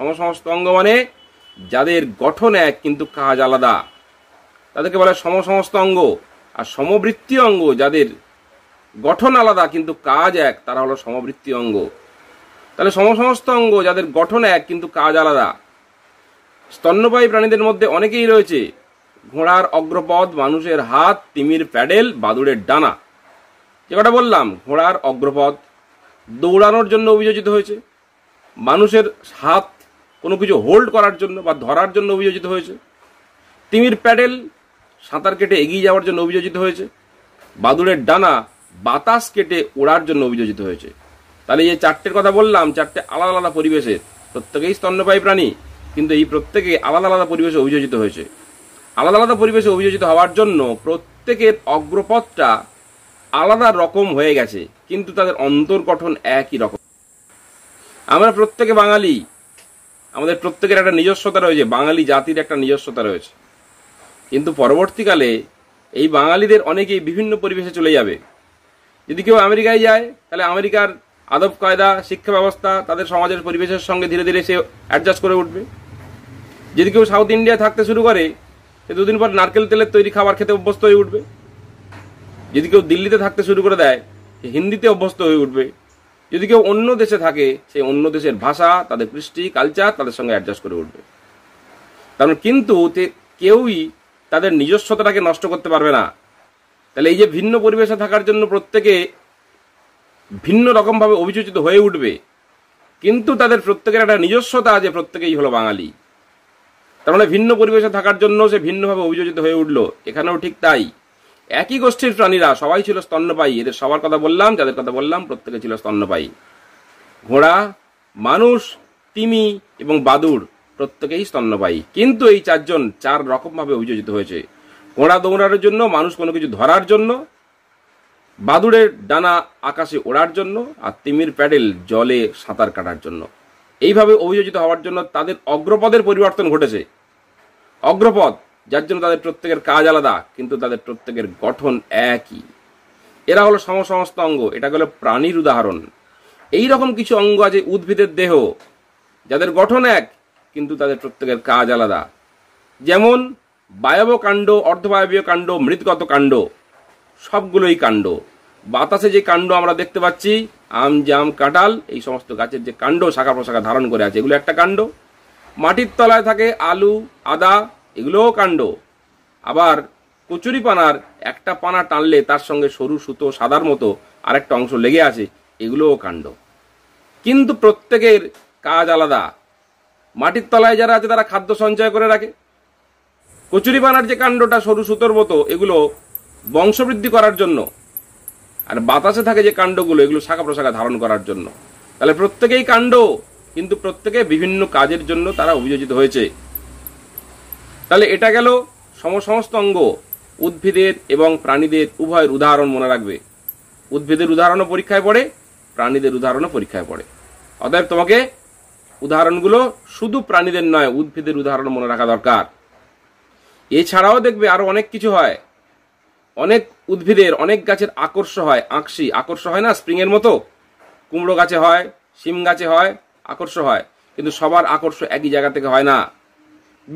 সমসমস্ত অঙ্গ মানে যাদের গঠন এক কিন্তু কাজ আলাদা তাদেরকে বলে সমসমস্ত অঙ্গ আর সমবৃত্তি অঙ্গ যাদের গঠন আলাদা কিন্তু কাজ এক তারা হলো সমবৃত্তি অঙ্গ তাহলে সমসমস্ত অঙ্গ যাদের গঠন এক কিন্তু কাজ আলাদা স্তন্যপায়ী প্রাণীদের মধ্যে অনেকেই রয়েছে ঘোড়ার অগ্রপদ মানুষের হাত তিমির প্যাডেল বাদুড়ের ডানা যে কথা বললাম ঘোড়ার অগ্রপদ দৌড়ানোর জন্য অভিযোজিত হয়েছে মানুষের হাত কোনো কিছু হোল্ড করার জন্য বা ধরার জন্য অভিযোজিত হয়েছে তিমির প্যাডেল সাঁতার কেটে এগিয়ে যাওয়ার জন্য অভিযোজিত হয়েছে বাদুড়ের ডানা বাতাস কেটে ওড়ার জন্য অভিযোজিত হয়েছে তাহলে এই চারটের কথা বললাম চারটে আলাদা আলাদা পরিবেশে প্রত্যেকেই স্তন্যপায়ী প্রাণী কিন্তু এই প্রত্যেকে আলাদা আলাদা পরিবেশে অভিযোজিত হয়েছে আলাদা আলাদা পরিবেশে অভিযোজিত হওয়ার জন্য প্রত্যেকের অগ্রপথটা আলাদা রকম হয়ে গেছে কিন্তু তাদের অন্তর্গঠন একই রকম আমরা প্রত্যেকে বাঙালি আমাদের প্রত্যেকের একটা নিজস্বতা রয়েছে বাঙালি জাতির একটা নিজস্বতা রয়েছে কিন্তু পরবর্তীকালে এই বাঙালিদের অনেকেই বিভিন্ন পরিবেশে চলে যাবে যদি কেউ আমেরিকায় যায় তাহলে আমেরিকার আদব কায়দা শিক্ষা ব্যবস্থা তাদের সমাজের পরিবেশের সঙ্গে ধীরে ধীরে সে অ্যাডজাস্ট করে উঠবে যদি কেউ সাউথ ইন্ডিয়ায় থাকতে শুরু করে সে দুদিন পর নারকেল তেলের তৈরি খাবার খেতে অভ্যস্ত হয়ে উঠবে যদি কেউ দিল্লিতে থাকতে শুরু করে দেয় হিন্দিতে অভ্যস্ত হয়ে উঠবে যদি কেউ অন্য দেশে থাকে সেই অন্য দেশের ভাষা তাদের কৃষ্টি কালচার তাদের সঙ্গে অ্যাডজাস্ট করে উঠবে কারণ মানে কিন্তু কেউই তাদের নিজস্বতাটাকে নষ্ট করতে পারবে না তাহলে এই যে ভিন্ন পরিবেশে থাকার জন্য প্রত্যেকে ভিন্ন রকমভাবে অভিযোজিত হয়ে উঠবে কিন্তু তাদের প্রত্যেকের একটা নিজস্বতা যে প্রত্যেকেই হলো বাঙালি তার মানে ভিন্ন পরিবেশে থাকার জন্য সে ভিন্নভাবে অভিযোজিত হয়ে উঠল এখানেও ঠিক তাই একই গোষ্ঠীর প্রাণীরা সবাই ছিল স্তন্যপায়ী এদের সবার কথা বললাম যাদের কথা বললাম প্রত্যেকে ছিল স্তন্যপায়ী ঘোড়া মানুষ তিমি এবং বাদুর প্রত্যেকেই স্তন্যপায়ী কিন্তু এই চারজন চার রকমভাবে অভিযোজিত হয়েছে ঘোড়া দৌড়ানোর জন্য মানুষ কোনো কিছু ধরার জন্য বাদুড়ের ডানা আকাশে ওড়ার জন্য আর তিমির প্যাডেল জলে সাঁতার কাটার জন্য এইভাবে অভিযোজিত হওয়ার জন্য তাদের অগ্রপদের পরিবর্তন ঘটেছে অগ্রপদ যার জন্য তাদের প্রত্যেকের কাজ আলাদা কিন্তু তাদের প্রত্যেকের গঠন একই এরা হলো সমসমস্ত অঙ্গ এটা হলো প্রাণীর উদাহরণ এই রকম কিছু অঙ্গ আছে উদ্ভিদের দেহ যাদের গঠন এক কিন্তু তাদের প্রত্যেকের কাজ আলাদা যেমন বায়ব কাণ্ড অর্ধবায়বীয় কাণ্ড মৃৎগত কাণ্ড সবগুলোই কাণ্ড বাতাসে যে কাণ্ড আমরা দেখতে পাচ্ছি আম জাম কাঁঠাল এই সমস্ত গাছের যে কাণ্ড শাখা প্রশাখা ধারণ করে আছে এগুলো একটা কাণ্ড মাটির তলায় থাকে আলু আদা এগুলোও কাণ্ড আবার কচুরি পানার একটা পানা টানলে তার সঙ্গে সরু সুতো সাদার মতো আরেকটা অংশ লেগে আছে এগুলোও কাণ্ড কিন্তু প্রত্যেকের কাজ আলাদা মাটির তলায় যারা আছে তারা খাদ্য সঞ্চয় করে রাখে কচুরি পানার যে কাণ্ডটা সরু সুতোর মতো এগুলো বংশবৃদ্ধি করার জন্য আর বাতাসে থাকে যে কাণ্ডগুলো এগুলো শাখা প্রশাখা ধারণ করার জন্য তাহলে প্রত্যেকেই কাণ্ড কিন্তু প্রত্যেকে বিভিন্ন কাজের জন্য তারা অভিযোজিত হয়েছে তাহলে এটা গেল সমসমস্ত অঙ্গ উদ্ভিদের এবং প্রাণীদের উভয়ের উদাহরণ মনে রাখবে উদ্ভিদের উদাহরণও পরীক্ষায় পড়ে প্রাণীদের উদাহরণও পরীক্ষায় পড়ে অতএব তোমাকে উদাহরণগুলো শুধু প্রাণীদের নয় উদ্ভিদের উদাহরণ মনে রাখা দরকার এছাড়াও দেখবে আরও অনেক কিছু হয় অনেক উদ্ভিদের অনেক গাছের আকর্ষ হয় আঁকশি আকর্ষ হয় না স্প্রিংয়ের মতো কুমড়ো গাছে হয় শিম গাছে হয় আকর্ষ হয় কিন্তু সবার আকর্ষ একই জায়গা থেকে হয় না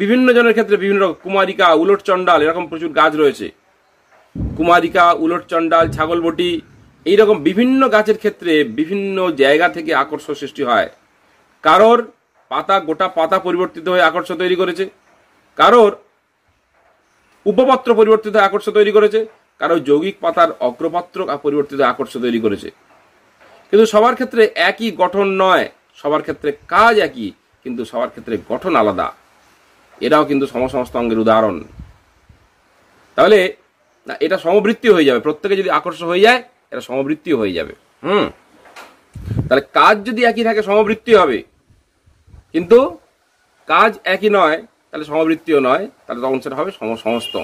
বিভিন্ন জনের ক্ষেত্রে বিভিন্ন রকম কুমারিকা উলট চণ্ডাল এরকম প্রচুর গাছ রয়েছে কুমারিকা উলট চণ্ডাল ছাগলবটি এইরকম বিভিন্ন গাছের ক্ষেত্রে বিভিন্ন জায়গা থেকে আকর্ষণ সৃষ্টি হয় কারোর পাতা গোটা পাতা পরিবর্তিত হয়ে আকর্ষ তৈরি করেছে কারোর উপপাত্র পরিবর্তিত হয়ে আকর্ষ তৈরি করেছে কারো যৌগিক পাতার অগ্রপাত্র পরিবর্তিত আকর্ষ তৈরি করেছে কিন্তু সবার ক্ষেত্রে একই গঠন নয় সবার ক্ষেত্রে কাজ একই কিন্তু সবার ক্ষেত্রে গঠন আলাদা এটাও কিন্তু সমসমস্ত অঙ্গের উদাহরণ তাহলে না এটা সমবৃত্তি হয়ে যাবে প্রত্যেকে যদি আকর্ষ হয়ে যায় এটা সমবৃত্তি হয়ে যাবে হুম তাহলে কাজ যদি একই থাকে সমবৃত্তি হবে কিন্তু কাজ একই নয় তাহলে সমবৃত্তিও নয় তাহলে তখন সেটা হবে সমসমস্ত